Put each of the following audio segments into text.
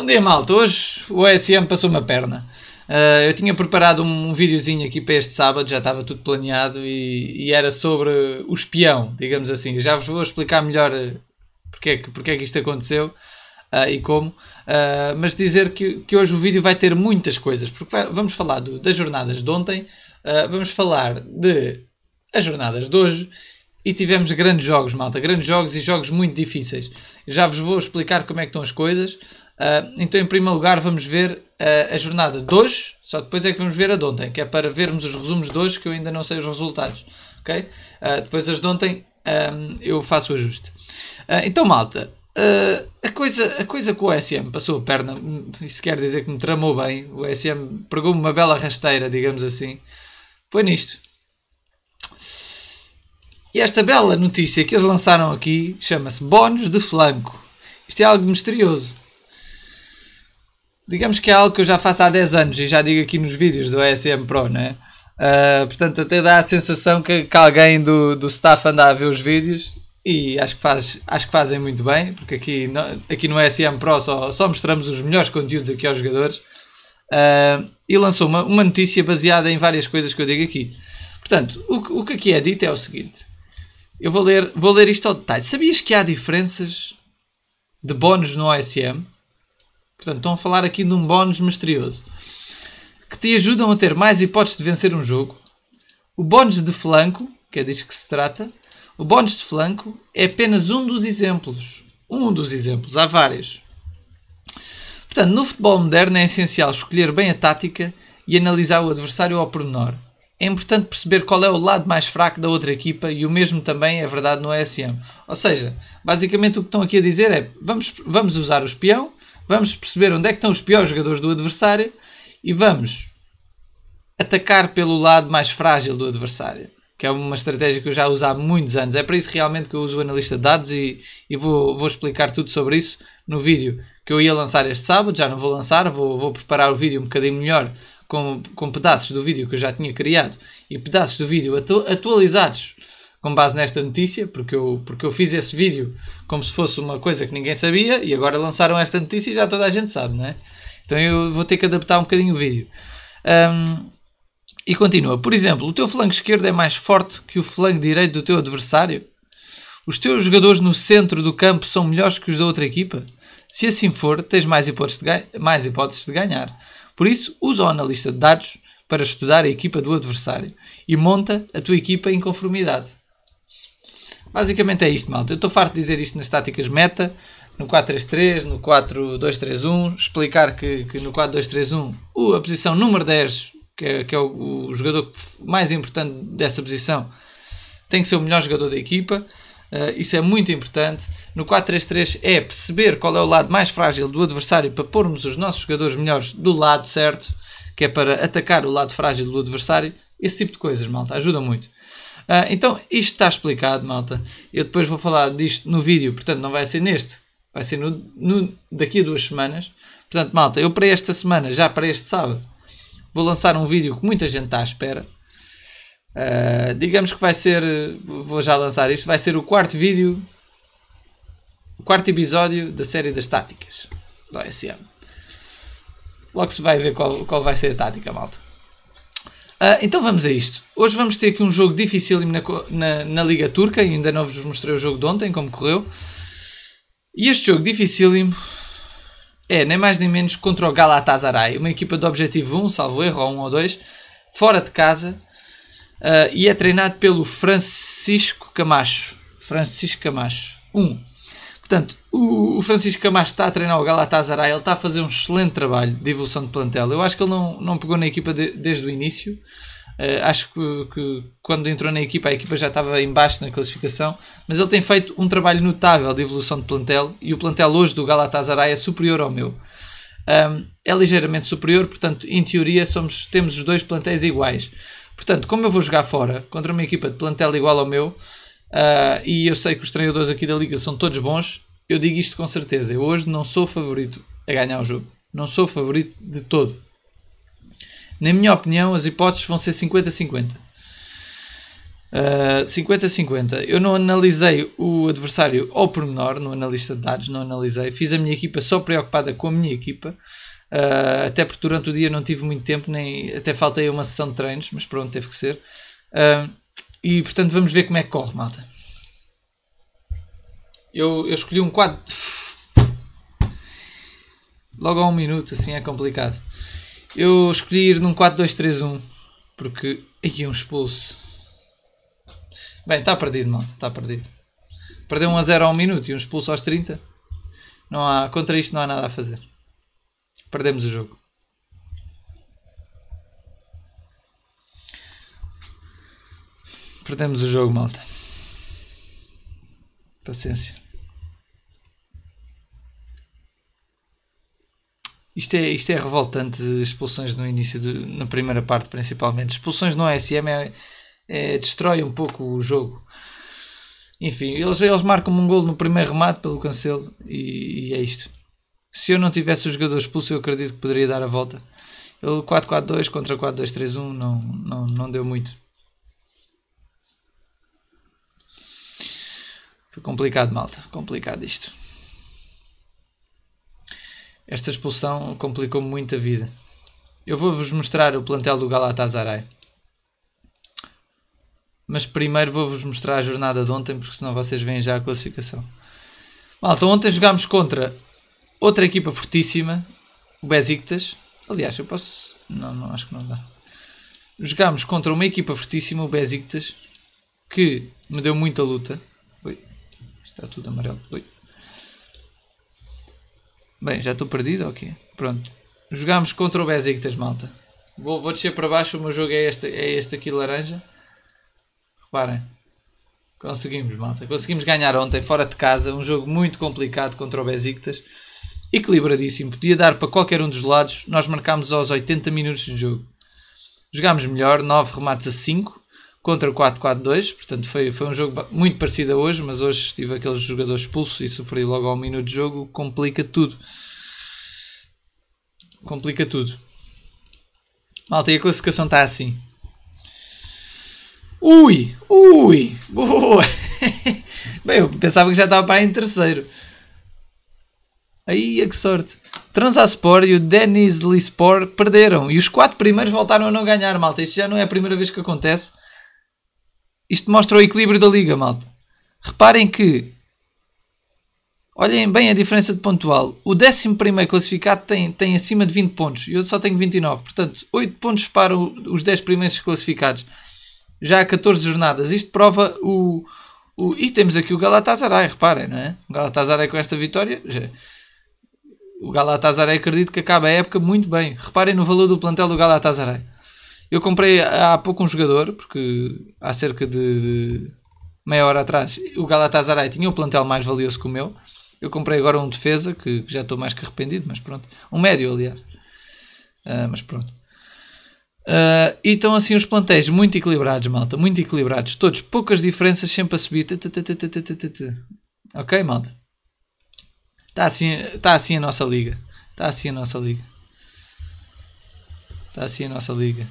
Bom dia, malta. Hoje o OSM passou uma perna. Uh, eu tinha preparado um, um videozinho aqui para este sábado, já estava tudo planeado e, e, era sobre o espião, digamos assim. Já vos vou explicar melhor eh, porque é que, porque é que isto aconteceu uh, e como, uh, mas dizer que, que hoje o vídeo vai ter muitas coisas, porque vai, vamos falar do, das jornadas de ontem, vamos falar de as jornadas de hoje e tivemos grandes jogos, malta, grandes jogos e jogos muito difíceis. Já vos vou explicar como é que estão as coisas. Uh, então, em primeiro lugar, vamos ver a, ah, a jornada de hoje, só depois é que vamos ver a de ontem, que é para vermos os resumos de hoje, que eu ainda não sei os resultados. ok Uh, depois as de ontem um, eu faço o ajuste. Uh, então, malta, a, coisa, a coisa com o SM passou a perna, isso quer dizer que me tramou bem. O SM pregou-me uma bela rasteira, digamos assim. Foi nisto. E esta bela notícia que eles lançaram aqui chama-se Bónus de Flanco. Isto é algo misterioso digamos que é algo que eu já faço há 10 anos e já digo aqui nos vídeos do ESM Pro, né? Uh, portanto, até dá a sensação que, que alguém do, do staff anda a ver os vídeos e acho que, faz, acho que fazem muito bem, porque aqui no, aqui no ESM Pro só, só mostramos os melhores conteúdos aqui aos jogadores. Uh, e lançou uma, uma notícia baseada em várias coisas que eu digo aqui. Portanto, o, o que aqui é dito é o seguinte: eu vou ler, vou ler isto ao detalhe. Sabias que há diferenças de bónus no OSM? Portanto, estão a falar aqui de um bónus misterioso que te ajudam a ter mais hipóteses de vencer um jogo. O bónus de flanco, que é disso que se trata, o bónus de flanco é apenas um dos exemplos. Um dos exemplos, há vários. Portanto, no futebol moderno é essencial escolher bem a tática e analisar o adversário ao pormenor. É importante perceber qual é o lado mais fraco da outra equipa e o mesmo também é verdade no ESM. Ou seja, basicamente o que estão aqui a dizer é vamos, vamos usar o espião Vamos perceber onde é que estão os piores jogadores do adversário e vamos atacar pelo lado mais frágil do adversário, que é uma estratégia que eu já uso há muitos anos. É para isso realmente que eu uso o analista de dados e, e vou, vou explicar tudo sobre isso no vídeo que eu ia lançar este sábado. Já não vou lançar, vou, vou preparar o vídeo um bocadinho melhor com, com pedaços do vídeo que eu já tinha criado e pedaços do vídeo atu atualizados com base nesta notícia, porque eu, porque eu fiz esse vídeo como se fosse uma coisa que ninguém sabia e agora lançaram esta notícia e já toda a gente sabe, não é? Então eu vou ter que adaptar um bocadinho o vídeo. Um, e continua. Por exemplo, o teu flanco esquerdo é mais forte que o flanco direito do teu adversário? Os teus jogadores no centro do campo são melhores que os da outra equipa? Se assim for, tens mais hipóteses de, ganha, mais hipóteses de ganhar. Por isso, usa o analista de dados para estudar a equipa do adversário e monta a tua equipa em conformidade. Basicamente é isto, malta. Eu estou farto de dizer isto nas táticas meta, no 4-3-3, no 4-2-3-1, explicar que, que no 4-2-3-1 a posição número 10, que é, que é o, o, jogador mais importante dessa posição, tem que ser o melhor jogador da equipa. Uh, isso é muito importante. No 4-3-3 é perceber qual é o lado mais frágil do adversário para pormos os nossos jogadores melhores do lado certo, que é para atacar o lado frágil do adversário. Esse tipo de coisas, malta, ajuda muito. Uh, então, isto está explicado, malta. Eu depois vou falar disto no vídeo, portanto, não vai ser neste, vai ser no, no, daqui a duas semanas. Portanto, malta, eu para esta semana, já para este sábado, vou lançar um vídeo que muita gente está à espera. Uh, digamos que vai ser, vou já lançar isto, vai ser o quarto vídeo, o quarto episódio da série das táticas do SM. Logo se vai ver qual, qual vai ser a tática, malta. Uh, então vamos a isto. Hoje vamos ter aqui um jogo dificílimo na, na, na, Liga Turca. E ainda não vos mostrei o jogo de ontem, como correu. E este jogo dificílimo é nem mais nem menos contra o Galatasaray. Uma equipa de objetivo 1, salvo erro, ou 1 ou 2. Fora de casa. Uh, e é treinado pelo Francisco Camacho. Francisco Camacho. 1. Um. Portanto, o, Francisco Camacho está a treinar o Galatasaray, ele está a fazer um excelente trabalho de evolução de plantel. Eu acho que ele não, não pegou na equipa de, desde o início. Uh, acho que, que, quando entrou na equipa, a equipa já estava em baixo na classificação, mas ele tem feito um trabalho notável de evolução de plantel e o plantel hoje do Galatasaray é superior ao meu. Um, é ligeiramente superior, portanto, em teoria, somos, temos os dois plantéis iguais. Portanto, como eu vou jogar fora contra uma equipa de plantel igual ao meu, uh, e eu sei que os treinadores aqui da Liga são todos bons, eu digo isto com certeza, eu hoje não sou favorito a ganhar o jogo. Não sou favorito de todo. Na minha opinião, as hipóteses vão ser 50-50. 50-50. Ah, eu não analisei o adversário ao pormenor no analista de dados, não analisei. Fiz a minha equipa só preocupada com a minha equipa. Uh, até porque durante o dia não tive muito tempo, nem até faltei uma sessão de treinos, mas pronto, teve que ser. Uh, e portanto, vamos ver como é que corre, malta. Eu, eu escolhi um quadro. Logo a um minuto, assim é complicado. Eu escolhi ir num 4-2-3-1 porque. aqui é um expulso. Bem, está perdido, malta, está perdido. Perdeu 1 a 0 ao minuto e um expulso aos 30. Não há, contra isto não há nada a fazer. Perdemos o jogo. Perdemos o jogo, malta. Paciência. Isto é, isto é revoltante, expulsões no início, de, na primeira parte principalmente. Expulsões no ASM é, é, destrói um pouco o jogo. Enfim, eles, eles marcam um gol no primeiro remate pelo cancelo e, e, é isto. Se eu não tivesse o jogador expulso, eu acredito que poderia dar a volta. Ele 4-4-2 contra 4-2-3-1 não, não, não deu muito. Foi complicado, malta. Complicado isto. Esta expulsão complicou muito a vida. Eu vou-vos mostrar o plantel do Galatasaray. Mas primeiro vou-vos mostrar a jornada de ontem, porque senão vocês veem já a classificação. Malta, ontem jogámos contra outra equipa fortíssima, o Besiktas. Aliás, eu posso... Não, não, acho que não dá. Jogámos contra uma equipa fortíssima, o Besiktas, que me deu muita luta. Está tudo amarelo. Ui. Bem, já estou perdido ok Pronto. Jogámos contra o Besiktas, malta. Vou, vou descer para baixo, o meu jogo é este, é este aqui laranja. Reparem. Conseguimos, malta. Conseguimos ganhar ontem, fora de casa. Um jogo muito complicado contra o Besiktas. Equilibradíssimo. Podia dar para qualquer um dos lados. Nós marcámos aos 80 minutos de jogo. Jogámos melhor, 9 remates a 5 contra o 4-4-2, portanto foi, foi um jogo muito parecido a hoje, mas hoje tive aqueles jogadores expulsos e sofri logo ao minuto de jogo, complica tudo. Complica tudo. Malta, e a classificação está assim. Ui! Ui! Boa! Bem, eu pensava que já estava para em terceiro. Aí, a que sorte. Transaspor e o Denis Lispor perderam. E os quatro primeiros voltaram a não ganhar, malta. Isto já não é a primeira vez que acontece. Isto mostra o equilíbrio da liga, malta. Reparem que. Olhem bem a diferença de pontual. O 11 classificado tem, tem acima de 20 pontos. E eu só tenho 29. Portanto, 8 pontos para o, os 10 primeiros classificados. Já há 14 jornadas. Isto prova o, o. E temos aqui o Galatasaray, reparem, não é? O Galatasaray com esta vitória. Já... O Galatasaray acredito que acaba a época muito bem. Reparem no valor do plantel do Galatasaray. Eu comprei há pouco um jogador, porque há cerca de meia hora atrás o Galatasaray tinha o plantel mais valioso que o meu. Eu comprei agora um defesa, que, que já estou mais que arrependido, mas pronto. Um médio, aliás. Uh, mas pronto. Uh, e estão assim os plantéis muito equilibrados, malta. Muito equilibrados. Todos, poucas diferenças, sempre a subir. Ok, malta? Está assim, tá assim a nossa liga. Está assim a nossa liga. Está assim a nossa liga.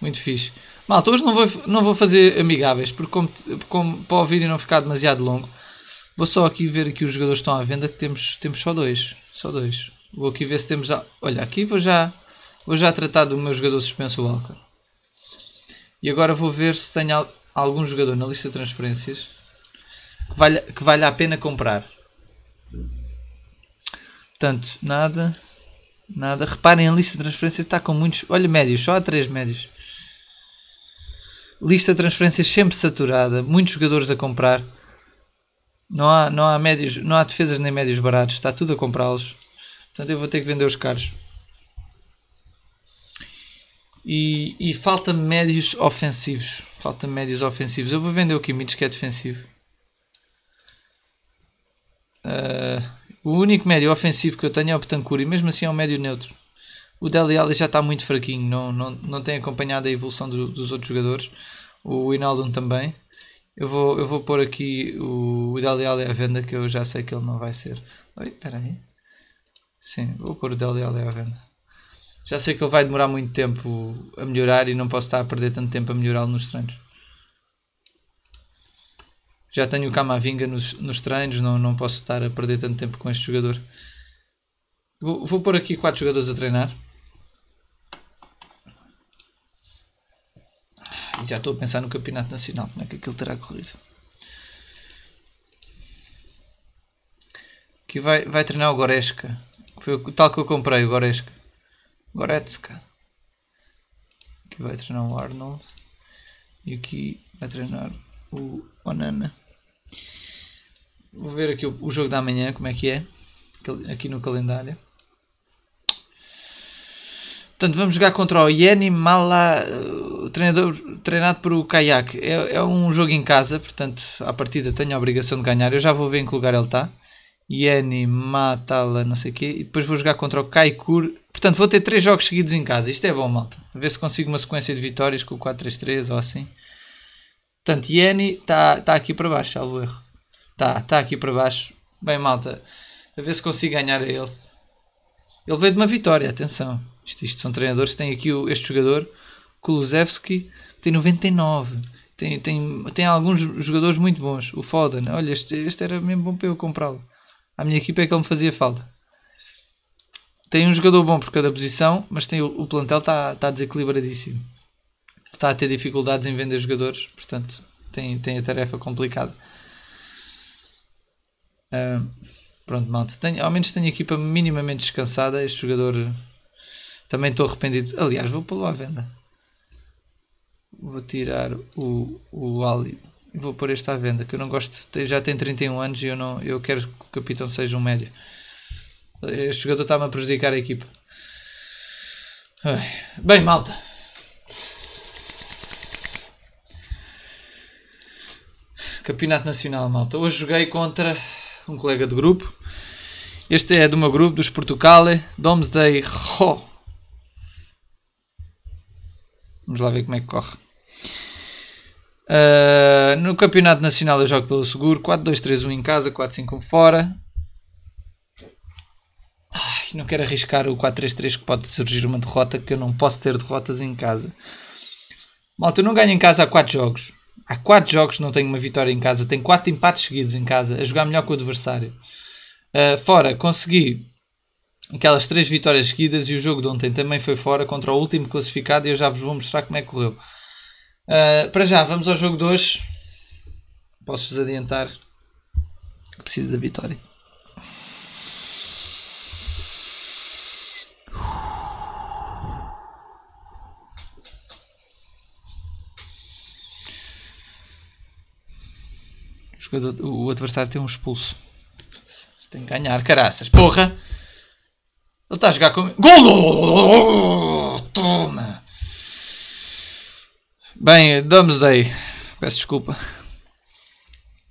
Muito fixe. Malta, hoje não vou, não vou fazer amigáveis, porque como, como para ouvir e não ficar demasiado longo, vou só aqui ver aqui os jogadores que estão à venda, que temos, temos só dois. Só dois. Vou aqui ver se temos... A... Olha, aqui vou já, vou já tratar do meu jogador suspenso, Walker. E agora vou ver se tenho algum jogador na lista de transferências que vale, que vale a pena comprar. Portanto, nada. Nada. Reparem, a lista de transferências está com muitos. Olha, médios. Só há 3 médios lista de transferências sempre saturada, muitos jogadores a comprar. Não há, não há médios, não há defesas nem médios baratos, está tudo a comprá-los. Portanto, eu vou ter que vender os caros. E, e falta médios ofensivos. Falta médios ofensivos. Eu vou vender o Kimmich que é defensivo. Uh, o único médio ofensivo que eu tenho é o Petancur e mesmo assim é um médio neutro o Dele Alli já está muito fraquinho, não, não, não tem acompanhado a evolução do, dos outros jogadores, o Inaldo também. Eu vou, eu vou pôr aqui o, o Dele Alli à venda, que eu já sei que ele não vai ser. Oi, espera aí. Sim, vou pôr o Dele Alli à venda. Já sei que ele vai demorar muito tempo a melhorar e não posso estar a perder tanto tempo a melhorá-lo nos treinos. Já tenho o Camavinga nos, nos treinos, não, não posso estar a perder tanto tempo com este jogador. Vou, vou pôr aqui quatro jogadores a treinar. E já estou a pensar no campeonato nacional, como é que aquilo terá corrido. Que vai, vai treinar o Goresca. foi o tal que eu comprei, o Goresca. Goretzka. Que vai treinar o Arnold. E aqui vai treinar o Onana. Vou ver aqui o, o jogo da manhã, como é que é. Aqui no calendário. Portanto, vamos jogar contra o Yeni Mala treinador treinado por o Kayak. É, é um jogo em casa, portanto, à partida tenho a obrigação de ganhar. Eu já vou ver em que lugar ele está. Yanni, Matala, não sei o quê. E depois vou jogar contra o Kaikur. Portanto, vou ter três jogos seguidos em casa. Isto é bom, malta. A ver se consigo uma sequência de vitórias com o 4-3-3 ou assim. Portanto, Yanni está tá aqui para baixo, salvo erro. Está tá aqui para baixo. Bem, malta. A ver se consigo ganhar a ele. Ele veio de uma vitória, atenção. Isto, isto são treinadores. Tem aqui o, este jogador Kulusevski tem 99. Tem, tem, tem alguns jogadores muito bons. O Foden, olha, este, este era mesmo bom para eu comprá-lo. A minha equipa é que ele me fazia falta. Tem um jogador bom por cada posição, mas tem, o, o plantel está tá desequilibradíssimo. Está a ter dificuldades em vender jogadores, portanto, tem, tem a tarefa complicada. Uh, pronto, malta. Tenho, ao menos tenho a equipa minimamente descansada. Este jogador também estou arrependido. Aliás, vou pô-lo à venda. Vou tirar o, o Ali. E vou pôr este à venda, que eu não gosto. Já tem 31 anos e eu, não, eu quero que o capitão seja um médio. Este jogador está-me a prejudicar a equipa. Bem, malta. Campeonato Nacional, malta. Hoje joguei contra um colega de grupo. Este é do meu grupo, dos Portugal, Domesday Ro. Vamos lá ver como é que corre. Uh, no Campeonato Nacional eu jogo pelo seguro. 4-2-3-1 em casa, 4-5 fora. Ai, não quero arriscar o 4-3-3 que pode surgir uma derrota que eu não posso ter derrotas em casa. Malta, eu não ganho em casa há 4 jogos. Há 4 jogos que não tenho uma vitória em casa. Tenho 4 empates seguidos em casa. A jogar melhor que o adversário. Uh, fora, consegui aquelas três vitórias seguidas e o jogo de ontem também foi fora contra o último classificado e eu já vos vou mostrar como é que correu. Uh, para já, vamos ao jogo de hoje. Posso-vos adiantar que preciso da vitória. O, o adversário tem um expulso. Tem que ganhar, caraças. Porra! Ele está a jogar com. Golo! Toma! Bem, damos daí. Peço desculpa.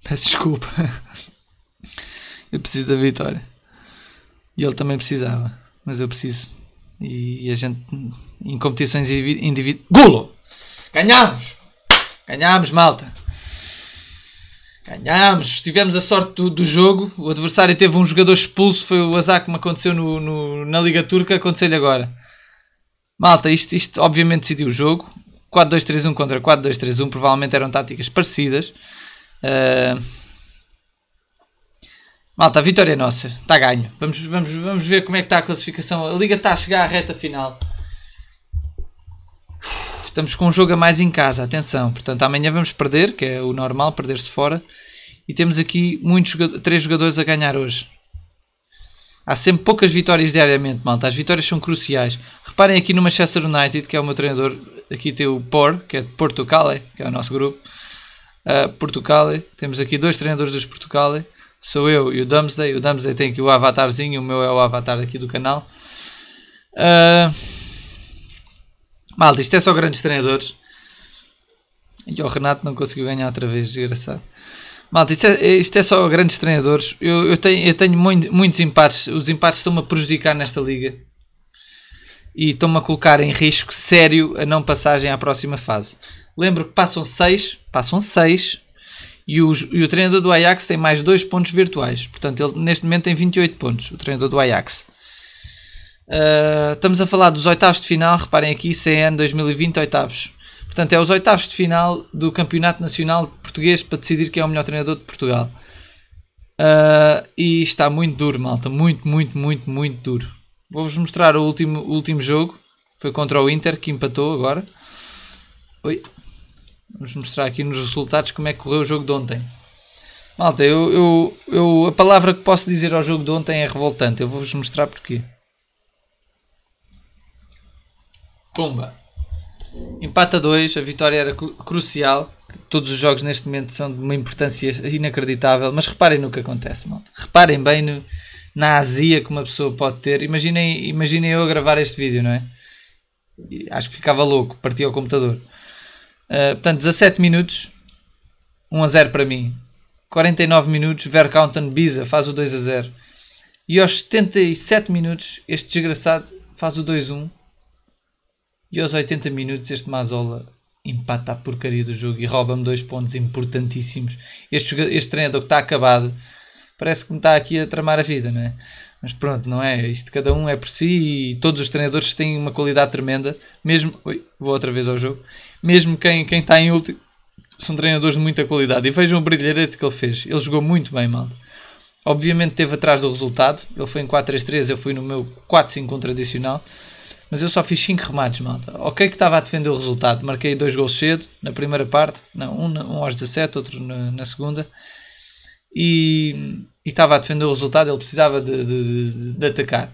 Peço desculpa. Eu preciso da vitória. E ele também precisava. Mas eu preciso. E a gente, em competições individuais. Golo! Ganhámos! Ganhámos, malta! Ganhámos, tivemos a sorte do, do, jogo. O adversário teve um jogador expulso, foi o azar que me aconteceu no, no na Liga Turca, aconteceu-lhe agora. Malta, isto, isto obviamente decidiu o jogo. 4-2-3-1 contra 4-2-3-1, provavelmente eram táticas parecidas. Uh... Malta, a vitória é nossa, está ganho. Vamos, vamos, vamos ver como é que está a classificação. A Liga está a chegar à reta final. Estamos com um jogo a mais em casa, atenção. Portanto, amanhã vamos perder, que é o normal, perder-se fora. E temos aqui muitos três jogadores a ganhar hoje. Há sempre poucas vitórias diariamente, malta. As vitórias são cruciais. Reparem aqui no Manchester United, que é o meu treinador. Aqui tem o POR, que é de Portugal, que é o nosso grupo. Uh, Temos aqui dois treinadores dos Portugal Sou eu e o Dumsday. O Dumsday tem aqui o avatarzinho. O meu é o avatar aqui do canal. Uh, Malta, isto é só grandes treinadores. E o Renato não conseguiu ganhar outra vez, desgraçado. Malta, isto é, é, isto é só grandes treinadores. Eu, eu tenho, eu tenho muito, muitos empates. Os empates estão-me a prejudicar nesta liga. E estão-me a colocar em risco sério a não passagem à próxima fase. Lembro que passam 6, passam 6, e, os, e, o treinador do Ajax tem mais 2 pontos virtuais. Portanto, ele neste momento tem 28 pontos, o treinador do Ajax. Ah, estamos a falar dos oitavos de final, reparem aqui, CN 2020 oitavos. Portanto, é os oitavos de final do Campeonato Nacional Português para decidir quem é o melhor treinador de Portugal. Uh, e está muito duro, malta. Muito, muito, muito, muito duro. Vou-vos mostrar o último, o último jogo. Foi contra o Inter, que empatou agora. Oi. Vamos mostrar aqui nos resultados como é que correu o jogo de ontem. Malta, eu, eu, eu, a palavra que posso dizer ao jogo de ontem é revoltante. Eu vou-vos mostrar porquê. Pumba. Empata 2, a vitória era crucial. Todos os jogos neste momento são de uma importância inacreditável, mas reparem no que acontece, malta. Reparem bem no, na azia que uma pessoa pode ter. Imaginem, imaginem eu a gravar este vídeo, não é? Acho que ficava louco, partia ao computador. Uh, portanto, 17 minutos, 1 a 0 para mim. 49 minutos, Vercounten Biza faz o 2 a 0. E aos 77 minutos, este desgraçado faz o 2 a 1 e aos 80 minutos, este Mazola empata a porcaria do jogo e rouba-me dois pontos importantíssimos. Este, este treinador que está acabado parece que me está aqui a tramar a vida, não é? Mas pronto, não é? Isto cada um é por si e todos os treinadores têm uma qualidade tremenda. Mesmo. Oi, vou outra vez ao jogo. Mesmo quem, quem está em último são treinadores de muita qualidade. E vejam o brilharete que ele fez. Ele jogou muito bem, mal. Obviamente teve atrás do resultado. Ele foi em 4-3-3, eu fui no meu 4-5 tradicional mas eu só fiz 5 remates, malta. Ok que estava a defender o resultado, marquei dois gols cedo, na primeira parte, não, um, um aos 17, outro na, na segunda, e, e estava a defender o resultado, ele precisava de, de, de, atacar.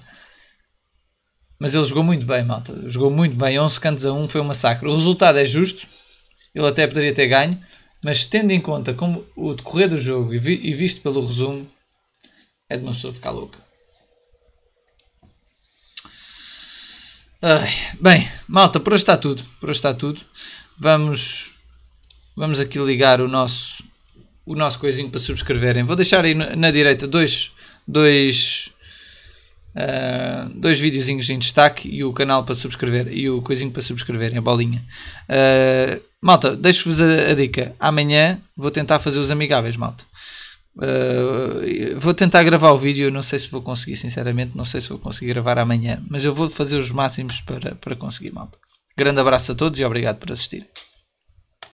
Mas ele jogou muito bem, malta. Jogou muito bem, 11 cantos a 1, foi um massacre. O resultado é justo, ele até poderia ter ganho, mas tendo em conta como o decorrer do jogo e, vi, e visto pelo resumo, é de uma pessoa ficar louca. Ai, bem, malta, por hoje está tudo. Por hoje está tudo. Vamos, vamos aqui ligar o nosso, o nosso coisinho para subscreverem. Vou deixar aí na, direita dois, dois, uh, dois videozinhos em destaque e o canal para subscrever e o coisinho para subscreverem, a bolinha. Uh, malta, deixo-vos a, a dica. Amanhã vou tentar fazer os amigáveis, malta. Eh, vou tentar gravar o vídeo, não sei se vou conseguir, sinceramente, não sei se vou conseguir gravar amanhã, mas eu vou fazer os máximos para, para conseguir, malta. Grande abraço a todos e obrigado por assistir.